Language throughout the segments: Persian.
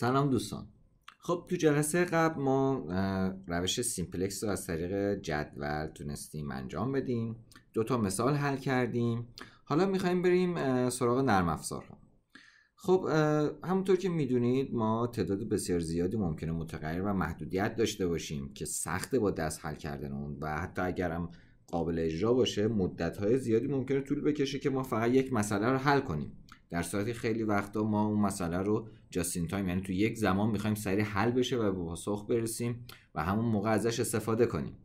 سلام دوستان خب تو جلسه قبل ما روش سیمپلکس رو از طریق جدول تونستیم انجام بدیم دو تا مثال حل کردیم حالا میخوایم بریم سراغ نرم افزارها خب همونطور که میدونید ما تعداد بسیار زیادی ممکنه متغیر و محدودیت داشته باشیم که سخت با دست حل کردن اون و حتی اگرم قابل اجرا باشه مدت های زیادی ممکنه طول بکشه که ما فقط یک مسئله رو حل کنیم در صورتی خیلی وقتا ما اون مسئله رو جاستین تایم یعنی تو یک زمان میخوایم سریع حل بشه و به پاسخ برسیم و همون موقع ازش استفاده کنیم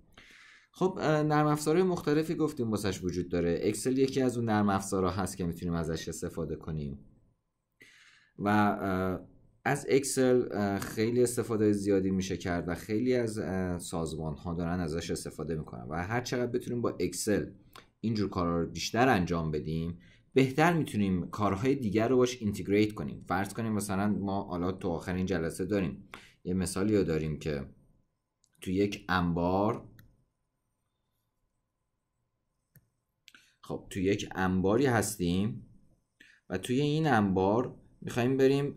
خب نرم افزارهای مختلفی گفتیم واسش وجود داره اکسل یکی از اون نرم افزارها هست که میتونیم ازش استفاده کنیم و از اکسل خیلی استفاده زیادی میشه کرد و خیلی از سازمان ها دارن ازش استفاده میکنن و هر چقدر بتونیم با اکسل اینجور کارا رو بیشتر انجام بدیم بهتر میتونیم کارهای دیگر رو باش اینتگریت کنیم فرض کنیم مثلا ما حالا تو آخرین جلسه داریم یه مثالی رو داریم که تو یک انبار خب تو یک انباری هستیم و توی این انبار میخوایم بریم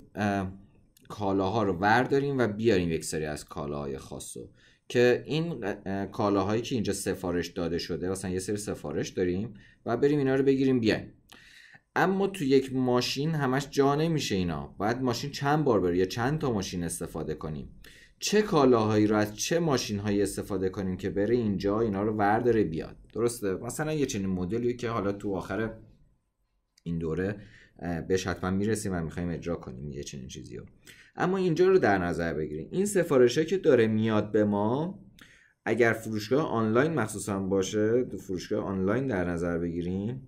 کالاها رو ورداریم و بیاریم یک سری از کالاهای خاص رو که این کالاهایی که اینجا سفارش داده شده مثلا یه سری سفارش داریم و بریم اینا رو بگیریم بیایم اما تو یک ماشین همش جا نمیشه اینا باید ماشین چند بار بره یا چند تا ماشین استفاده کنیم چه کالاهایی رو از چه ماشین هایی استفاده کنیم که بره اینجا اینا رو ورداره بیاد درسته مثلا یه چنین مدلی که حالا تو آخر این دوره بهش حتما میرسیم و میخوایم اجرا کنیم یه چنین چیزی رو اما اینجا رو در نظر بگیریم این ها که داره میاد به ما اگر فروشگاه آنلاین مخصوصا باشه تو فروشگاه آنلاین در نظر بگیریم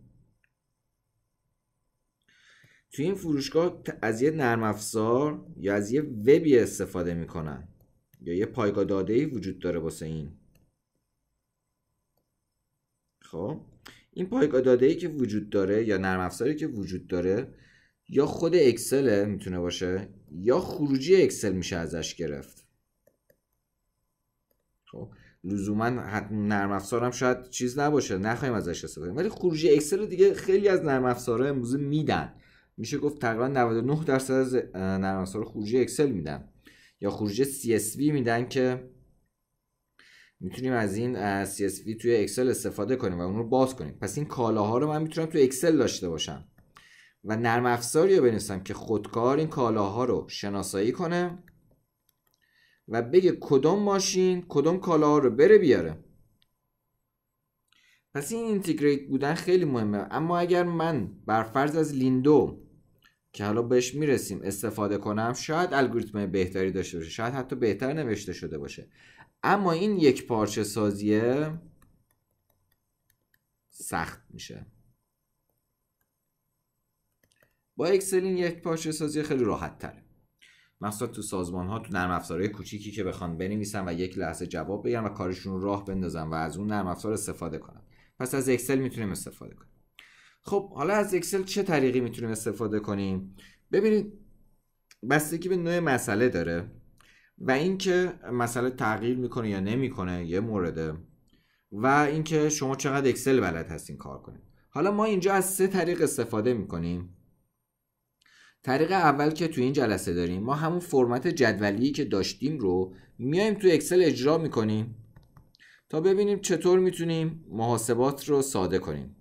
تو این فروشگاه از یه نرم افزار یا از یه وبی استفاده میکنن یا یه پایگاه داده ای وجود داره واسه این خب این پایگاه داده ای که وجود داره یا نرم افزاری که وجود داره یا خود اکسل میتونه باشه یا خروجی اکسل میشه ازش گرفت خب لزوما نرم هم شاید چیز نباشه نخوایم ازش استفاده ولی خروجی اکسل دیگه خیلی از نرم افزارها امروزه میدن میشه گفت تقریبا 99 درصد از نرم افزار خروجی اکسل میدن یا خروجی CSV میدن که میتونیم از این CSV توی اکسل استفاده کنیم و اون رو باز کنیم پس این کالاها رو من میتونم توی اکسل داشته باشم و نرم افزاری رو بنویسم که خودکار این کالاها رو شناسایی کنه و بگه کدوم ماشین کدوم کالاها رو بره بیاره پس این اینتگریت بودن خیلی مهمه اما اگر من بر فرض از لیندو که حالا بهش میرسیم استفاده کنم شاید الگوریتم بهتری داشته باشه شاید حتی بهتر نوشته شده باشه اما این یک پارچه سازیه سخت میشه با اکسل این یک پارچه سازی خیلی راحت تره مخصوصا تو سازمان ها تو نرم افزارهای کوچیکی که بخوان بنویسن و یک لحظه جواب بگیرن و کارشون رو راه بندازن و از اون نرم افزار استفاده کنن پس از اکسل میتونیم استفاده کنیم خب حالا از اکسل چه طریقی میتونیم استفاده کنیم ببینید بستگی به نوع مسئله داره و اینکه مسئله تغییر میکنه یا نمیکنه یه مورده و اینکه شما چقدر اکسل بلد هستین کار کنید حالا ما اینجا از سه طریق استفاده میکنیم طریق اول که تو این جلسه داریم ما همون فرمت جدولی که داشتیم رو میایم تو اکسل اجرا میکنیم تا ببینیم چطور میتونیم محاسبات رو ساده کنیم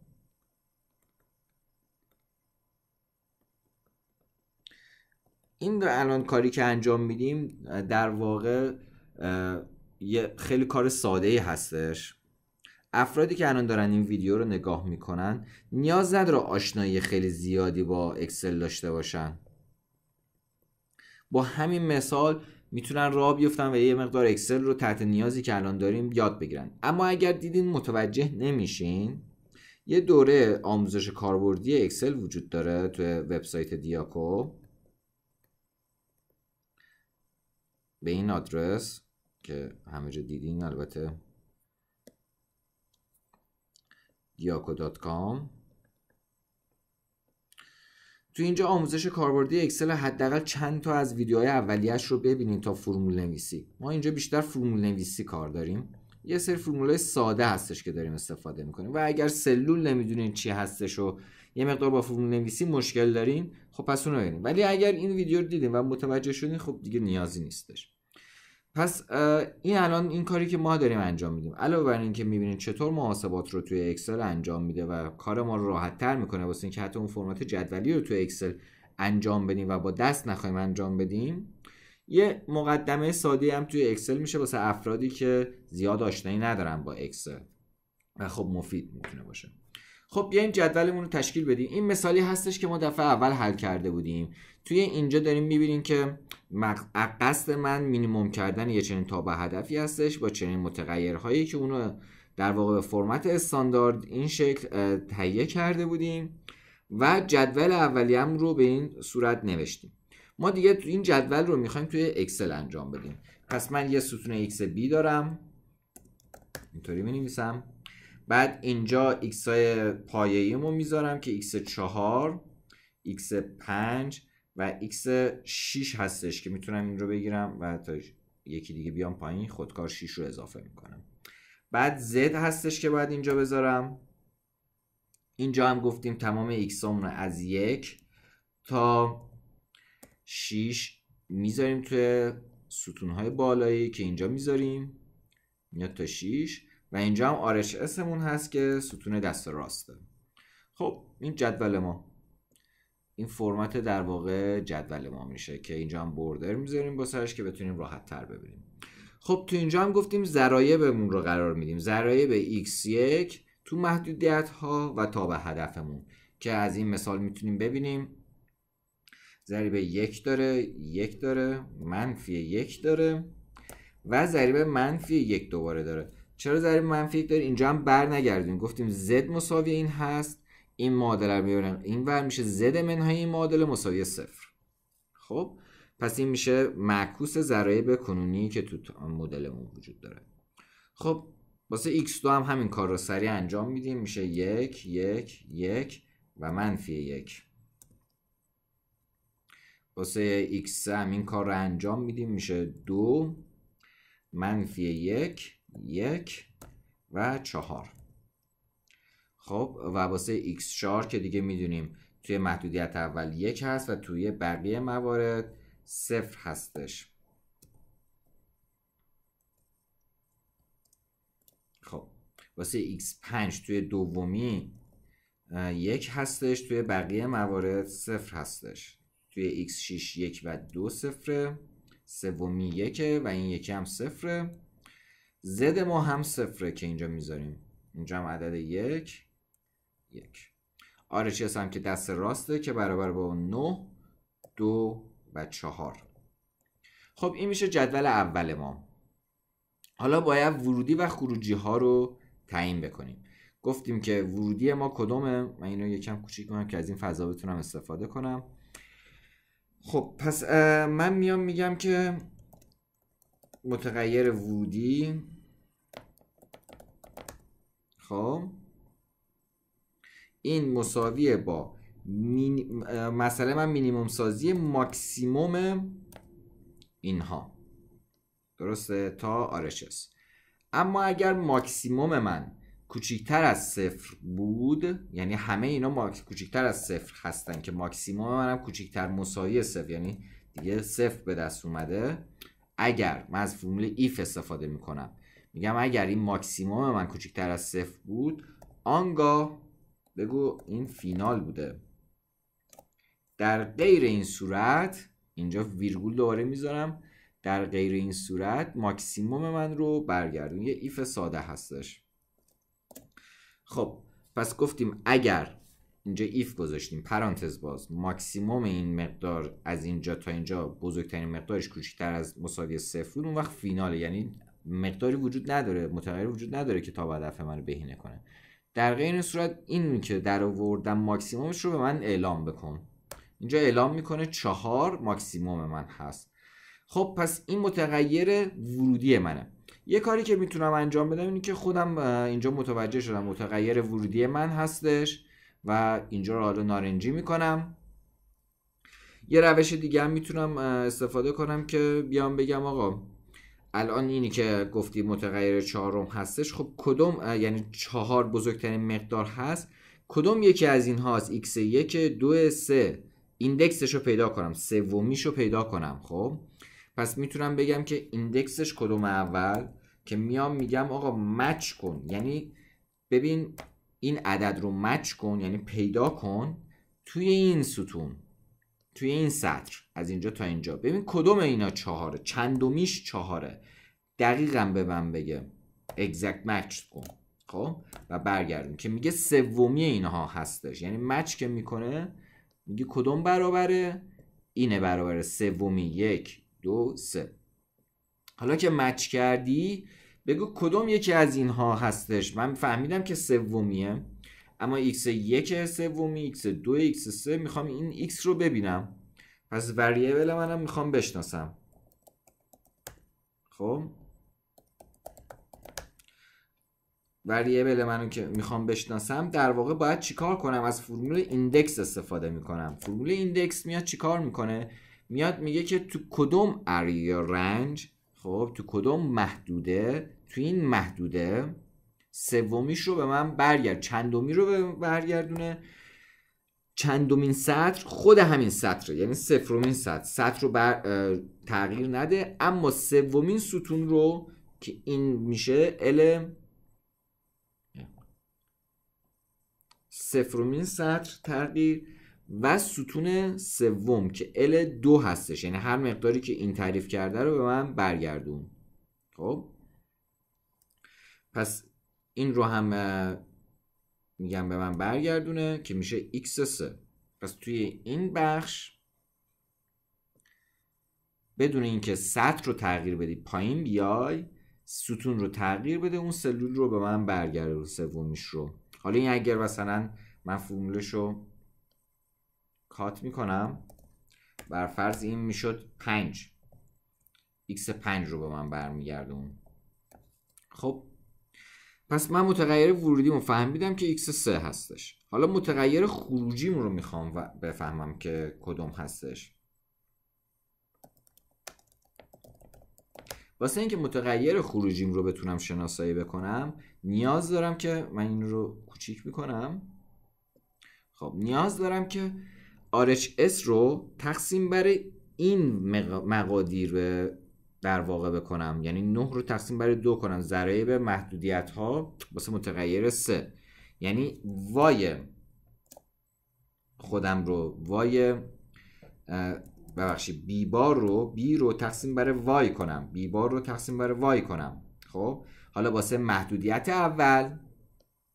این الان کاری که انجام میدیم در واقع یه خیلی کار ساده ای هستش افرادی که الان دارن این ویدیو رو نگاه میکنن نیاز نداره آشنایی خیلی زیادی با اکسل داشته باشن با همین مثال میتونن راه بیفتن و یه مقدار اکسل رو تحت نیازی که الان داریم یاد بگیرن اما اگر دیدین متوجه نمیشین یه دوره آموزش کاربردی اکسل وجود داره تو وبسایت دیاکو به این آدرس که همه جا دیدین البته دیاکو دات تو اینجا آموزش کاربردی اکسل حداقل چند تا از ویدیوهای اولیش رو ببینید تا فرمول نویسی ما اینجا بیشتر فرمول نویسی کار داریم یه سری فرمولای ساده هستش که داریم استفاده میکنیم و اگر سلول نمیدونین چی هستش و یه مقدار با فرمول نویسی مشکل دارین خب پس اون رو ولی اگر این ویدیو رو دیدیم و متوجه شدین خب دیگه نیازی نیستش پس این الان این کاری که ما داریم انجام میدیم علاوه بر اینکه میبینید چطور محاسبات رو توی اکسل انجام میده و کار ما رو راحت تر میکنه واسه اینکه حتی اون فرمت جدولی رو توی اکسل انجام بدیم و با دست نخوایم انجام بدیم یه مقدمه ساده هم توی اکسل میشه واسه افرادی که زیاد آشنایی ندارن با اکسل و خب مفید میتونه باشه خب بیایم جدولمون رو تشکیل بدیم این مثالی هستش که ما دفعه اول حل کرده بودیم توی اینجا داریم میبینیم که قصد من مینیموم کردن یه چنین تابع هدفی هستش با چنین متغیرهایی که اونو در واقع به فرمت استاندارد این شکل تهیه کرده بودیم و جدول هم رو به این صورت نوشتیم ما دیگه تو این جدول رو میخوایم توی اکسل انجام بدیم پس من یه ستون x b دارم اینطوری می بعد اینجا x های پایه رو میذارم که x 4 x 5 و x 6 هستش که میتونم این رو بگیرم و تا یکی دیگه بیام پایین خودکار 6 رو اضافه میکنم بعد z هستش که باید اینجا بذارم اینجا هم گفتیم تمام x از یک تا 6 میذاریم توی های بالایی که اینجا میذاریم میاد تا 6 و اینجا هم RHS هست که ستون دست راسته خب این جدول ما این فرمت در واقع جدول ما میشه که اینجا هم بردر میذاریم با سرش که بتونیم راحت تر ببینیم خب تو اینجا هم گفتیم ذرایبمون رو قرار میدیم به x1 تو محدودیت ها و تا به هدفمون که از این مثال میتونیم ببینیم ضریب یک داره یک داره منفی یک داره و ضریب منفی یک دوباره داره چرا ضریب منفی یک داره اینجا هم بر نگردیم گفتیم زد مساوی این هست این معادله رو میبرم این ور میشه زد منهای این معادله مساوی صفر خب پس این میشه معکوس ضرایب کنونی که تو مدلمون وجود داره خب واسه x2 هم همین کار را سریع انجام میدیم میشه یک یک یک و منفی یک واسه x هم این کار رو انجام میدیم میشه دو منفی یک یک و چهار خب و واسه x چهار که دیگه میدونیم توی محدودیت اول یک هست و توی بقیه موارد صفر هستش خب واسه x5 توی دومی یک هستش توی بقیه موارد صفر هستش توی x6 یک و دو صفره سومی یکه و این یکی هم صفره زد ما هم صفره که اینجا میذاریم اینجا هم عدد یک یک آره، چیست هم که دست راسته که برابر با 9 دو و چهار خب این میشه جدول اول ما حالا باید ورودی و خروجی ها رو تعیین بکنیم گفتیم که ورودی ما کدومه من اینو یکم کوچیک کنم که از این فضا بتونم استفاده کنم خب پس من میام میگم که متغیر وودی خب این مساویه با مسئله من مینیموم سازی ماکسیموم اینها درسته تا آرشس اما اگر ماکسیموم من کوچیکتر از صفر بود یعنی همه اینا ماکس کوچیکتر از صفر هستن که ماکسیموم منم کوچیکتر مساوی صفر یعنی دیگه صفر به دست اومده اگر من از فرمول ایف استفاده میکنم میگم اگر این ماکسیموم من کوچیکتر از صفر بود آنگاه بگو این فینال بوده در غیر این صورت اینجا ویرگول دوباره میذارم در غیر این صورت ماکسیموم من رو برگردون یه ایف ساده هستش خب پس گفتیم اگر اینجا ایف گذاشتیم پرانتز باز ماکسیموم این مقدار از اینجا تا اینجا بزرگترین مقدارش کوچکتر از مساوی صفر اون وقت فیناله یعنی مقداری وجود نداره متغیر وجود نداره که تا هدف من رو بهینه کنه در غیر این صورت این که در آوردم ماکسیمومش رو به من اعلام بکن اینجا اعلام میکنه چهار ماکسیموم من هست خب پس این متغیر ورودی منه یه کاری که میتونم انجام بدم اینه که خودم اینجا متوجه شدم متغیر ورودی من هستش و اینجا رو حالا نارنجی میکنم یه روش دیگه هم میتونم استفاده کنم که بیام بگم آقا الان اینی که گفتی متغیر چهارم هستش خب کدوم یعنی چهار بزرگترین مقدار هست کدوم یکی از این هاست x یک دو سه ایندکسش رو پیدا کنم سومیش رو پیدا کنم خب پس میتونم بگم که ایندکسش کدوم اول که میام میگم آقا مچ کن یعنی ببین این عدد رو مچ کن یعنی پیدا کن توی این ستون توی این سطر از اینجا تا اینجا ببین کدوم اینا چهاره چندمیش چهاره دقیقا به من بگه exact مچ کن خب و برگردیم که میگه سومی اینها هستش یعنی مچ که میکنه میگه کدوم برابره اینه برابره سومی یک دو سه حالا که مچ کردی بگو کدوم یکی از اینها هستش من فهمیدم که سومیه اما x1 سومی x2 x3 میخوام این x رو ببینم پس وریبل منم میخوام بشناسم خب وریبل منو که میخوام بشناسم در واقع باید چیکار کنم از فرمول ایندکس استفاده میکنم فرمول ایندکس میاد چیکار میکنه میاد میگه که تو کدوم اریا رنج خب تو کدوم محدوده تو این محدوده سومیش رو به من برگرد چندمی رو به برگردونه چندمین سطر خود همین سطر یعنی صفرمین سطر سطر رو بر... تغییر نده اما سومین ستون رو که این میشه ال صفرمین سطر تغییر و ستون سوم که ال 2 هستش یعنی هر مقداری که این تعریف کرده رو به من برگردون خب پس این رو هم میگم به من برگردونه که میشه x3 پس توی این بخش بدون اینکه سطح رو تغییر بدی پایین بیای ستون رو تغییر بده اون سلول رو به من برگرده رو سومیش رو حالا این اگر مثلا من فرمولش رو کات میکنم بر فرض این میشد 5 x 5 رو به من برمیگردون خب پس من متغیر ورودیمو فهمیدم که x 3 هستش حالا متغیر خروجیم رو میخوام بفهمم که کدوم هستش واسه اینکه متغیر خروجیم رو بتونم شناسایی بکنم نیاز دارم که من این رو کوچیک میکنم خب نیاز دارم که RHS رو تقسیم بر این مقادیر در واقع بکنم یعنی 9 رو تقسیم بر دو کنم به محدودیت ها واسه متغیر 3 یعنی وای خودم رو وای ببخشید بی بار رو بی رو تقسیم بر وای کنم بی بار رو تقسیم بر وای کنم خب حالا واسه محدودیت اول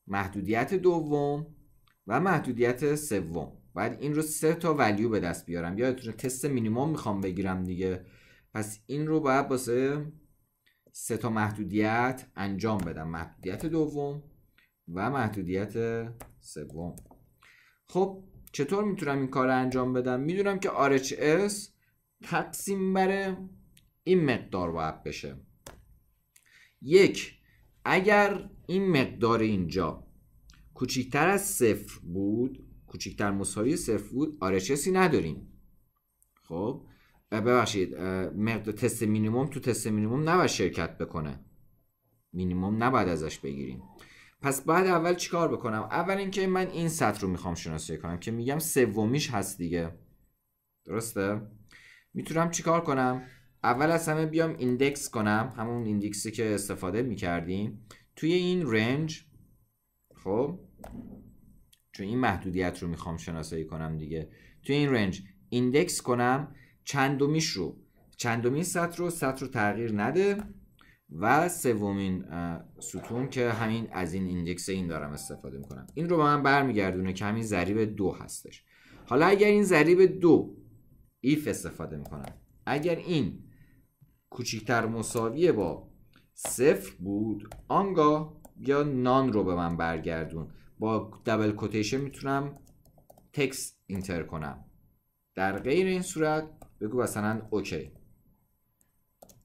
محدودیت دوم و محدودیت سوم باید این رو سه تا ولیو به دست بیارم یادتونه تست مینیموم میخوام بگیرم دیگه پس این رو باید باسه سه تا محدودیت انجام بدم محدودیت دوم و محدودیت سوم خب چطور میتونم این کار رو انجام بدم میدونم که RHS تقسیم بر این مقدار باید بشه یک اگر این مقدار اینجا کوچیکتر از صفر بود کوچکتر مساوی صرف بود آرچسی نداریم خب ببخشید مقدار تست مینیموم تو تست مینیموم نباید شرکت بکنه مینیموم نباید ازش بگیریم پس بعد اول چیکار بکنم اول اینکه من این سطر رو میخوام شناسایی کنم که میگم سومیش هست دیگه درسته میتونم چیکار کنم اول از همه بیام ایندکس کنم همون ایندکسی که استفاده میکردیم توی این رنج خب چون این محدودیت رو میخوام شناسایی کنم دیگه تو این رنج ایندکس کنم چندمیش رو چندمین سطر رو سطر رو تغییر نده و سومین ستون که همین از این ایندکس این دارم استفاده میکنم این رو به من برمیگردونه که همین ضریب دو هستش حالا اگر این ضریب دو ایف استفاده میکنم اگر این کوچیکتر مساویه با صفر بود آنگاه یا نان رو به من برگردون با دابل کوتیشن میتونم تکس اینتر کنم در غیر این صورت بگو مثلا اوکی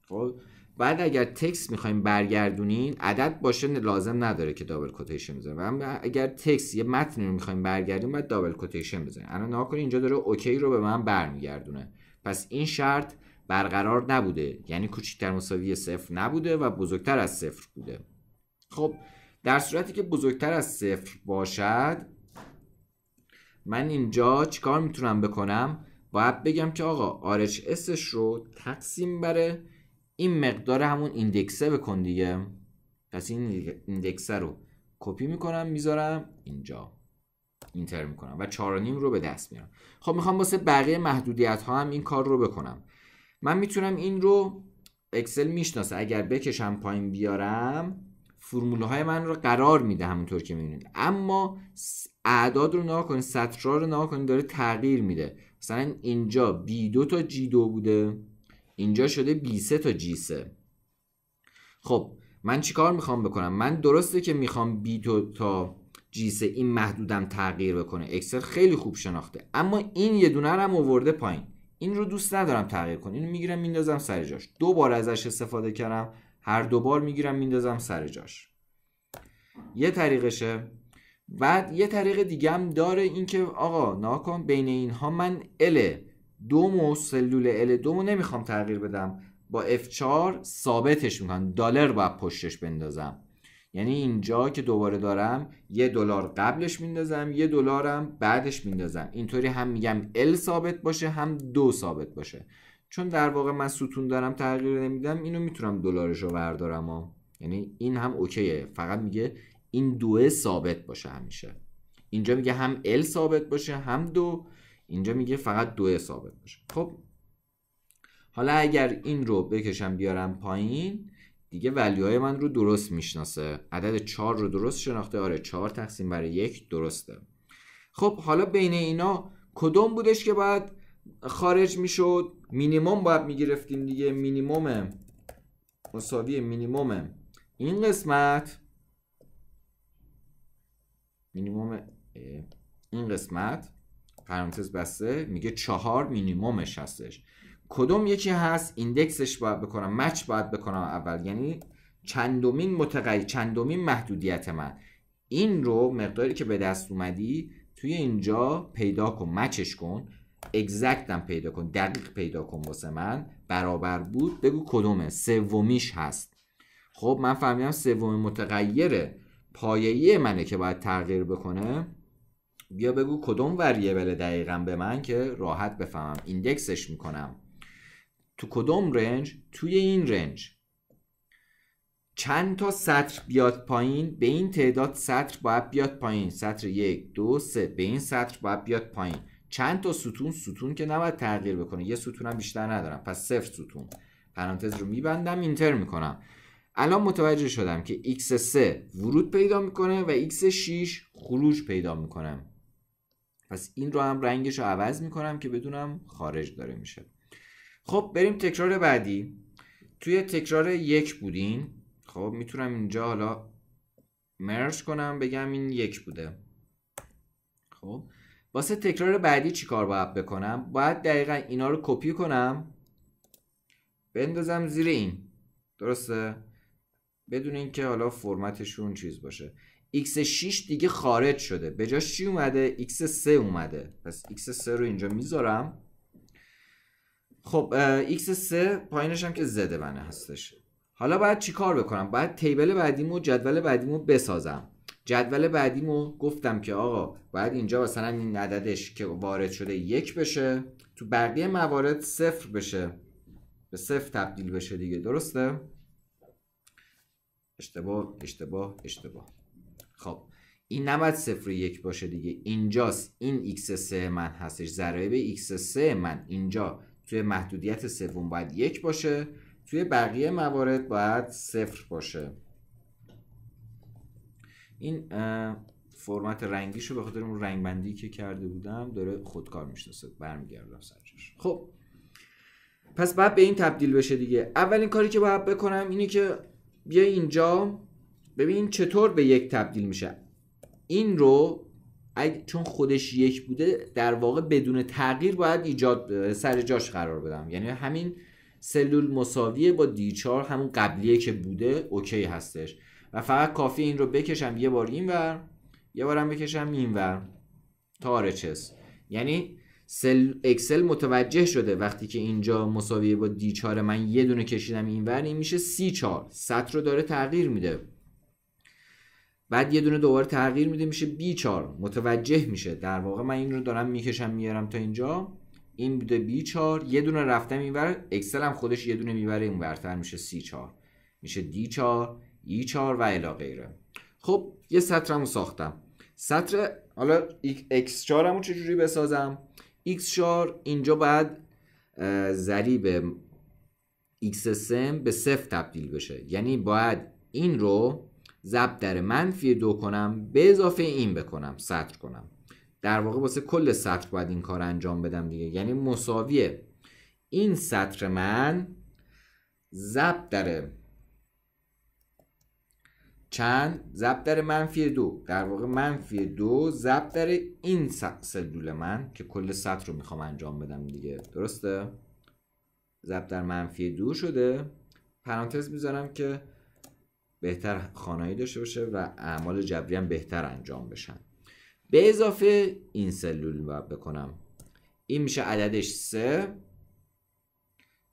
خب بعد اگر تکس میخوایم برگردونید عدد باشه لازم نداره که دابل کوتیشن بزنیم و اگر تکس یه متنی رو میخوایم برگردیم باید دابل کوتیشن بزنیم الان کنی اینجا داره اوکی رو به من برمیگردونه پس این شرط برقرار نبوده یعنی کوچکتر مساوی صفر نبوده و بزرگتر از صفر بوده خب در صورتی که بزرگتر از صفر باشد من اینجا چیکار میتونم بکنم باید بگم که آقا اسش رو تقسیم بره این مقدار همون ایندکسه بکن دیگه پس این ایندکسه رو کپی میکنم میذارم اینجا اینتر میکنم و نیم رو به دست میارم خب میخوام واسه بقیه محدودیت ها هم این کار رو بکنم من میتونم این رو اکسل میشناسه اگر بکشم پایین بیارم فرموله های من رو قرار میده همونطور که میبینید اما اعداد رو نها کنید سطرها رو نها کنید داره تغییر میده مثلا اینجا بی 2 تا g 2 بوده اینجا شده بی سه تا جی سه خب من چیکار میخوام بکنم من درسته که میخوام بی دو تا جی سه این محدودم تغییر بکنه اکسل خیلی خوب شناخته اما این یه دونه رو هم آورده پایین این رو دوست ندارم تغییر کنم اینو میگیرم میندازم سر جاش دو بار ازش استفاده کردم هر دو بار میگیرم میندازم سر جاش یه طریقشه بعد یه طریق دیگه هم داره اینکه آقا ناکن بین اینها من ال دو سلول ال دومو نمیخوام تغییر بدم با F4 ثابتش میکنم دلار باید پشتش بندازم یعنی اینجا که دوباره دارم یه دلار قبلش میندازم یه دلارم بعدش میندازم اینطوری هم میگم ال ثابت باشه هم دو ثابت باشه چون در واقع من ستون دارم تغییر نمیدم اینو میتونم دلارش رو بردارم ها یعنی این هم اوکیه فقط میگه این دو ثابت باشه همیشه اینجا میگه هم ال ثابت باشه هم دو اینجا میگه فقط دو ثابت باشه خب حالا اگر این رو بکشم بیارم پایین دیگه های من رو درست میشناسه عدد 4 رو درست شناخته آره 4 تقسیم بر یک درسته خب حالا بین اینا کدوم بودش که باید خارج میشد مینیموم باید میگرفتیم دیگه مینیموم مساوی مینیموم این قسمت مینیموم این قسمت پرانتز بسته میگه چهار مینیمومش هستش کدوم یکی هست ایندکسش باید بکنم مچ باید بکنم اول یعنی چندمین متقی چندمین محدودیت من این رو مقداری که به دست اومدی توی اینجا پیدا کن مچش کن هم پیدا کن دقیق پیدا کن واسه من برابر بود بگو کدومه سومیش هست خب من فهمیدم سوم متغیر پایه‌ای منه که باید تغییر بکنه بیا بگو کدوم وریبل دقیقا به من که راحت بفهمم ایندکسش میکنم تو کدوم رنج توی این رنج چند تا سطر بیاد پایین به این تعداد سطر باید بیاد پایین سطر یک دو سه به این سطر باید بیاد پایین چند تا ستون ستون که نباید تغییر بکنه یه ستون هم بیشتر ندارم پس صفر ستون پرانتز رو میبندم اینتر میکنم الان متوجه شدم که x3 ورود پیدا میکنه و x6 خروج پیدا میکنم پس این رو هم رنگش رو عوض میکنم که بدونم خارج داره میشه خب بریم تکرار بعدی توی تکرار یک بودین خب میتونم اینجا حالا مرج کنم بگم این یک بوده خب واسه تکرار بعدی چی کار باید بکنم باید دقیقا اینا رو کپی کنم بندازم زیر این درسته بدون اینکه حالا فرمتشون چیز باشه x6 دیگه خارج شده به جاش چی اومده x3 اومده پس x3 رو اینجا میذارم خب x3 پایینش هم که زده منه هستش حالا باید کار بکنم باید تیبل بعدیمو جدول بعدیمو بسازم جدول بعدیمو گفتم که آقا باید اینجا مثلا این عددش که وارد شده یک بشه تو بقیه موارد صفر بشه به صفر تبدیل بشه دیگه درسته اشتباه اشتباه اشتباه خب این نباید صفر یک باشه دیگه اینجاست این x3 من هستش ضرایب x3 من اینجا توی محدودیت سوم باید یک باشه توی بقیه موارد باید صفر باشه این فرمت رنگیشو به خاطر اون رنگ بندی که کرده بودم داره خودکار میشناسه برمیگردم سرجاش خب پس بعد به این تبدیل بشه دیگه اولین کاری که باید بکنم اینه که بیا اینجا ببین چطور به یک تبدیل میشه این رو چون خودش یک بوده در واقع بدون تغییر باید ایجاد سر جاش قرار بدم یعنی همین سلول مساویه با دیچار همون قبلیه که بوده اوکی هستش و فقط کافی این رو بکشم یه بار اینور یه بارم بکشم اینور تارچس یعنی سل... اکسل متوجه شده وقتی که اینجا مساویه با دی 4 من یه دونه کشیدم اینور این میشه سی 4 سطر رو داره تغییر میده بعد یه دونه دوباره تغییر میده میشه بی 4 متوجه میشه در واقع من این رو دارم میکشم میارم تا اینجا این بوده بی 4 یه دونه رفتم اینور اکسل هم خودش یه دونه میبره این ورتر میشه سی 4 میشه دی 4 ی e 4 و الی غیره خب یه سطرمو ساختم سطر حالا x4 چجوری بسازم x4 اینجا باید ضریب xsm به صفر تبدیل بشه یعنی باید این رو ضرب در منفی دو کنم به اضافه این بکنم سطر کنم در واقع واسه کل سطر باید این کار انجام بدم دیگه یعنی مساویه این سطر من ضرب در چند زبدر در منفی دو در واقع منفی دو زبدر در این سلول من که کل سطح رو میخوام انجام بدم دیگه درسته زبدر در منفی دو شده پرانتز میذارم که بهتر خانایی داشته باشه و اعمال جبری هم بهتر انجام بشن به اضافه این سلول رو بکنم این میشه عددش سه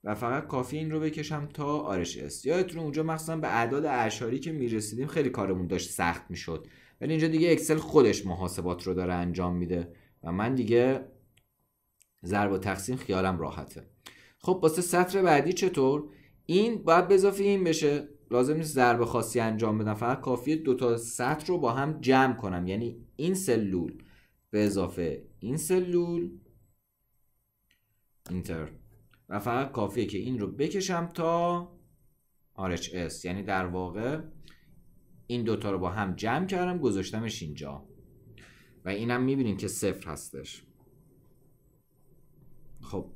و فقط کافی این رو بکشم تا آرش اس یادتون اونجا مخصوصا به اعداد اشاری که میرسیدیم خیلی کارمون داشت سخت میشد ولی اینجا دیگه اکسل خودش محاسبات رو داره انجام میده و من دیگه ضرب و تقسیم خیالم راحته خب واسه سطر بعدی چطور این باید اضافه این بشه لازم نیست ضرب خاصی انجام بدم فقط کافیه تا سطر رو با هم جمع کنم یعنی این سلول به اضافه این سلول اینتر و فقط کافیه که این رو بکشم تا RHS یعنی در واقع این دوتا رو با هم جمع کردم گذاشتمش اینجا و اینم میبینیم که صفر هستش خب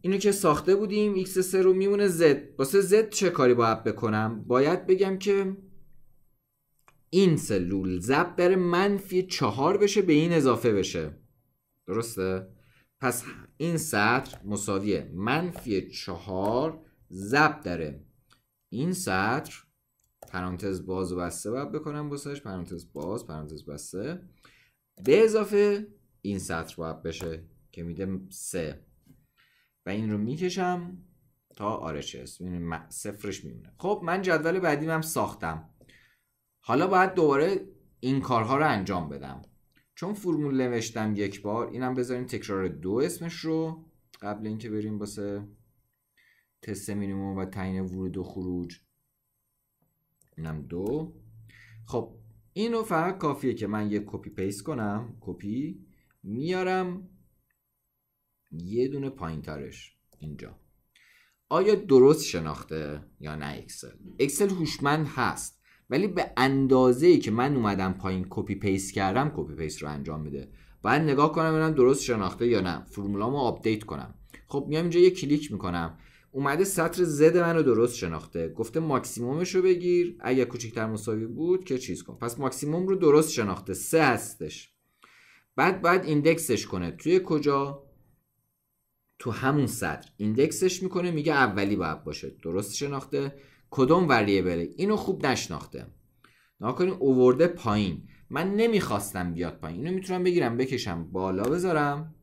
اینو که ساخته بودیم x3 رو میمونه z واسه z چه کاری باید بکنم باید بگم که این سلول زب بره منفی چهار بشه به این اضافه بشه درسته پس این سطر مساوی منفی چهار زب داره این سطر پرانتز باز و بسته باید بکنم بسش پرانتز باز پرانتز بسته به اضافه این سطر باید بشه که میده سه و این رو میکشم تا آرچس سفرش میمونه خب من جدول بعدیم هم ساختم حالا باید دوباره این کارها رو انجام بدم چون فرمول نوشتم یک بار اینم بذاریم تکرار دو اسمش رو قبل اینکه بریم واسه تست مینیموم و تعیین ورود و خروج اینم دو خب اینو فقط کافیه که من یه کپی پیست کنم کپی میارم یه دونه پایین ترش اینجا آیا درست شناخته یا نه اکسل اکسل هوشمند هست ولی به اندازه ای که من اومدم پایین کپی پیست کردم کپی پیست رو انجام میده بعد نگاه کنم ببینم درست شناخته یا نه فرمولامو آپدیت کنم خب میام اینجا یه کلیک میکنم اومده سطر زد من رو درست شناخته گفته ماکسیمومش رو بگیر اگر کوچکتر مساوی بود که چیز کن پس ماکسیموم رو درست شناخته سه هستش بعد بعد ایندکسش کنه توی کجا تو همون سطر ایندکسش میکنه میگه اولی باید باشه درست شناخته کدوم بره؟ اینو خوب نشناخته ناکنین اوورده پایین من نمیخواستم بیاد پایین اینو میتونم بگیرم بکشم بالا بذارم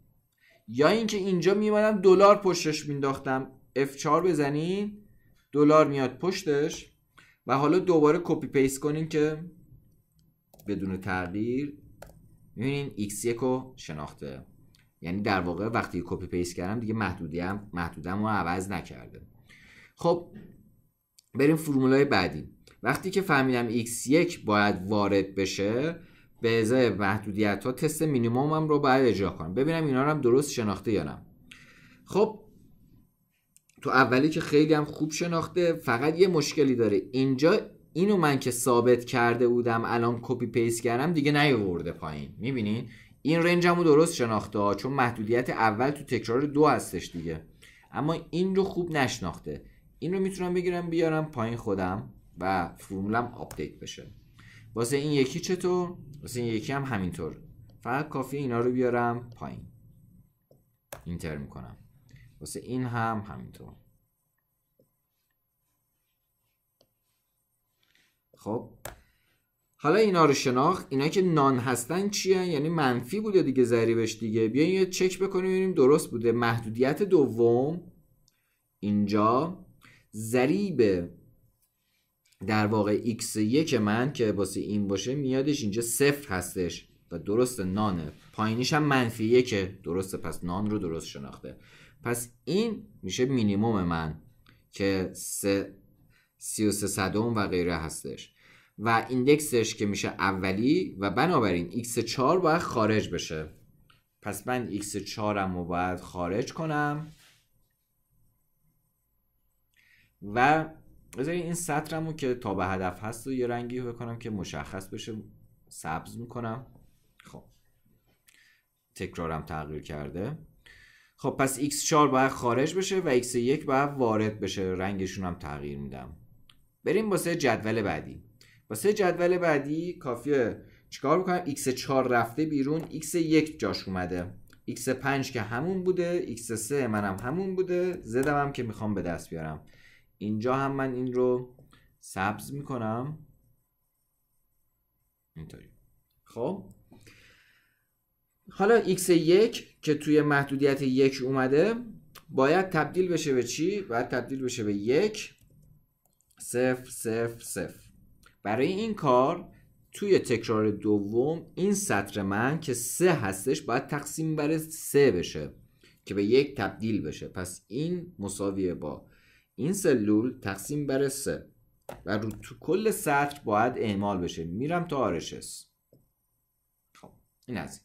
یا اینکه اینجا میمدم دلار پشتش مینداختم F4 بزنین دلار میاد پشتش و حالا دوباره کپی پیست کنین که بدون تغییر میبینین x1 رو شناخته یعنی در واقع وقتی کپی پیست کردم دیگه محدودیم محدودم رو عوض نکرده خب بریم فرمولای بعدی وقتی که فهمیدم x1 باید وارد بشه به ازای محدودیت ها تست هم رو باید اجرا کنم ببینم اینا رو هم درست شناخته یا نه خب تو اولی که خیلی هم خوب شناخته فقط یه مشکلی داره اینجا اینو من که ثابت کرده بودم الان کپی پیست کردم دیگه نیورده پایین میبینین این رنجمو درست شناخته چون محدودیت اول تو تکرار دو هستش دیگه اما این رو خوب نشناخته این رو میتونم بگیرم بیارم پایین خودم و فرمولم آپدیت بشه واسه این یکی چطور واسه این یکی هم همینطور فقط کافی اینا رو بیارم پایین اینتر میکنم واسه این هم همینطور خب حالا اینا رو شناخت اینا که نان هستن چیه یعنی منفی بوده دیگه ضریبش دیگه بیاین یه چک بکنیم ببینیم درست بوده محدودیت دوم اینجا ضریب در واقع x1 من که واسه این باشه میادش اینجا صفر هستش و درست نانه پایینیش هم منفی که درسته پس نان رو درست شناخته پس این میشه مینیموم من که 33 سی و و غیره هستش و ایندکسش که میشه اولی و بنابراین x4 باید خارج بشه پس من x4 رو باید خارج کنم و بذاری این سطرمو که تا به هدف هست و یه رنگی بکنم که مشخص بشه سبز میکنم خب تکرارم تغییر کرده خب پس x4 باید خارج بشه و x1 باید وارد بشه رنگشون هم تغییر میدم بریم واسه جدول بعدی واسه جدول بعدی کافیه چیکار بکنم x4 رفته بیرون x1 جاش اومده x5 که همون بوده x3 منم همون بوده زدم هم که میخوام به دست بیارم اینجا هم من این رو سبز میکنم اینطوری خب حالا x یک که توی محدودیت یک اومده باید تبدیل بشه به چی؟ باید تبدیل بشه به یک صفر صفر صفر برای این کار توی تکرار دوم این سطر من که سه هستش باید تقسیم بر سه بشه که به یک تبدیل بشه پس این مساویه با این سلول تقسیم بر سه و رو تو کل سطر باید اعمال بشه میرم تا آرشس خب این از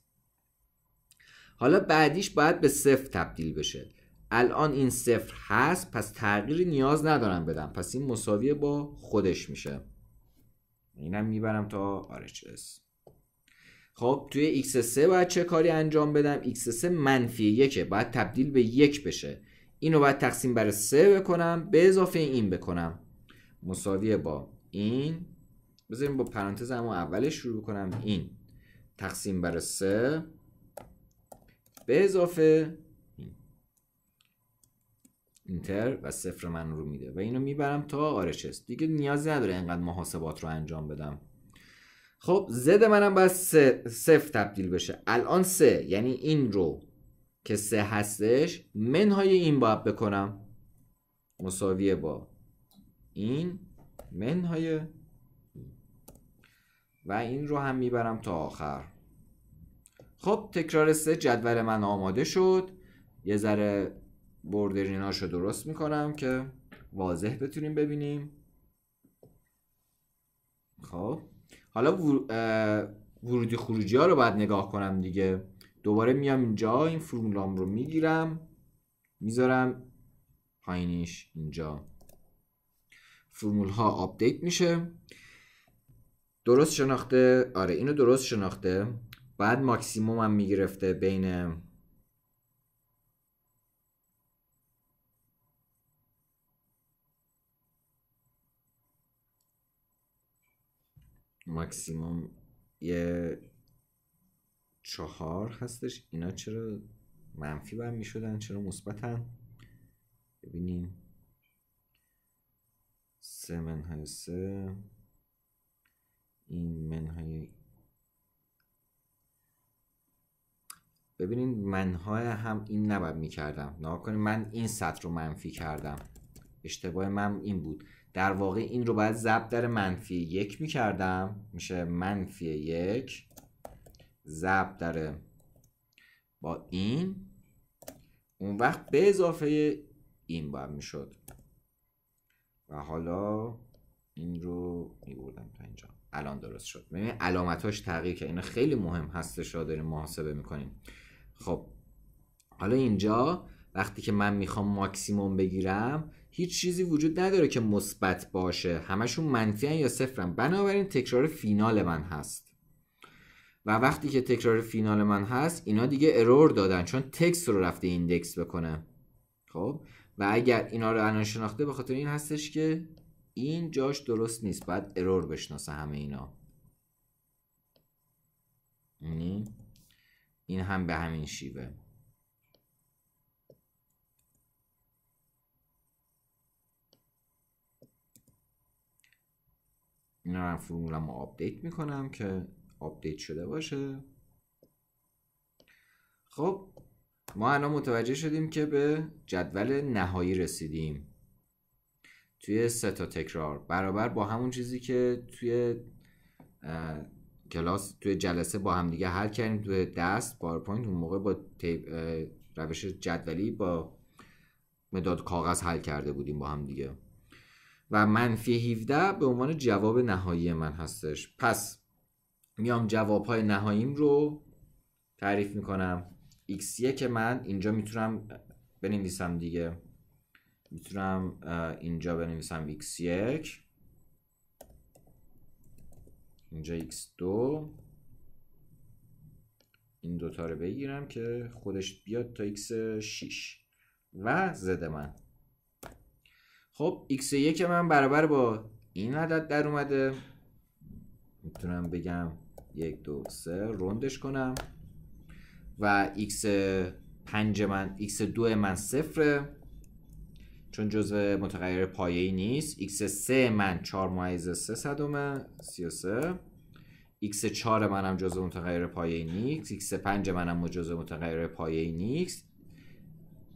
حالا بعدیش باید به صفر تبدیل بشه الان این صفر هست پس تغییری نیاز ندارم بدم پس این مساویه با خودش میشه اینم میبرم تا RHS خب توی x3 باید چه کاری انجام بدم x3 منفی یکه باید تبدیل به یک بشه اینو باید تقسیم بر سه بکنم به اضافه این بکنم مساویه با این بذاریم با پرانتز اما اولش شروع کنم این تقسیم بر سه به اضافه این اینتر و صفر من رو میده و اینو میبرم تا آرشس دیگه نیازی نداره اینقدر محاسبات رو انجام بدم خب زد منم باید سه صفر تبدیل بشه الان سه یعنی این رو که سه هستش منهای این باید بکنم مساویه با این منهای و این رو هم میبرم تا آخر خب تکرار سه جدول من آماده شد یه ذره بردریناش رو درست میکنم که واضح بتونیم ببینیم خب حالا ورودی خروجی ها رو باید نگاه کنم دیگه دوباره میام اینجا این فرمولام رو میگیرم میذارم پایینش اینجا فرمول ها آپدیت میشه درست شناخته آره اینو درست شناخته بعد ماکسیموم هم میگرفته بین ماکسیموم یه چهار هستش اینا چرا منفی بر می شدن چرا مثبتن ببینیم سه منهای سه این منهای ببینین منهای هم این نباید میکردم کردم کنید من این سطر رو منفی کردم اشتباه من این بود در واقع این رو باید ضبط در منفی یک کردم میشه منفی یک ضبط داره با این اون وقت به اضافه این باید میشد و حالا این رو میبردم تا اینجا الان درست شد ببین علامتاش تغییر که اینا خیلی مهم هستش را داریم محاسبه میکنیم خب حالا اینجا وقتی که من میخوام ماکسیموم بگیرم هیچ چیزی وجود نداره که مثبت باشه همشون منفی یا صفرم بنابراین تکرار فینال من هست و وقتی که تکرار فینال من هست اینا دیگه ارور دادن چون تکس رو رفته ایندکس بکنه خب و اگر اینا رو الان شناخته به خاطر این هستش که این جاش درست نیست باید ارور بشناسه همه اینا یعنی این هم به همین شیوه اینا رو فرمولم آپدیت میکنم که آپدیت شده باشه خب ما الان متوجه شدیم که به جدول نهایی رسیدیم توی سه تا تکرار برابر با همون چیزی که توی کلاس توی جلسه با هم دیگه حل کردیم توی دست پاورپوینت اون موقع با روش جدولی با مداد کاغذ حل کرده بودیم با هم دیگه و منفی 17 به عنوان جواب نهایی من هستش پس میام جواب های نهاییم رو تعریف میکنم x1 من اینجا میتونم بنویسم دیگه میتونم اینجا بنویسم x1 اینجا x2 این دوتا رو بگیرم که خودش بیاد تا x6 و زده من خب x1 من برابر با این عدد در اومده میتونم بگم یک دو سه رندش کنم و x 5 من x 2 من صفره چون جزء متغیر پایه‌ای نیست x 3 من 4 ممیز 3 صدم 33 x 4 منم جزء متغیر پایه‌ای نیست x 5 منم جزء متغیر پایه‌ای نیست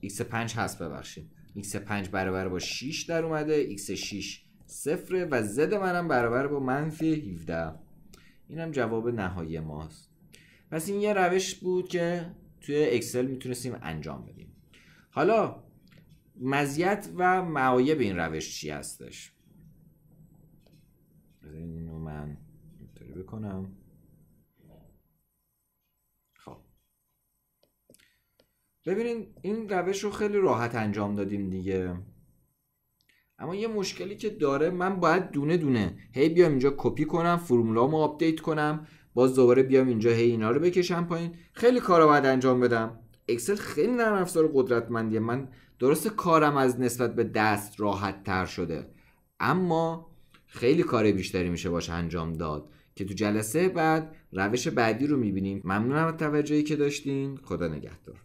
x 5 هست ببخشید x 5 برابر با 6 در اومده x 6 صفره و z منم برابر با منفی 17 اینم جواب نهایی ماست پس این یه روش بود که توی اکسل میتونستیم انجام بدیم حالا مزیت و معایب این روش چی هستش اینو من اینطوری بکنم خب ببینین این روش رو خیلی راحت انجام دادیم دیگه اما یه مشکلی که داره من باید دونه دونه هی بیام اینجا کپی کنم فرمولامو آپدیت کنم باز دوباره بیام اینجا هی اینا رو بکشم پایین خیلی کارا باید انجام بدم اکسل خیلی نرم افزار قدرتمندیه من درست کارم از نسبت به دست راحت تر شده اما خیلی کار بیشتری میشه باش انجام داد که تو جلسه بعد روش بعدی رو میبینیم ممنونم از توجهی که داشتین خدا نگهدار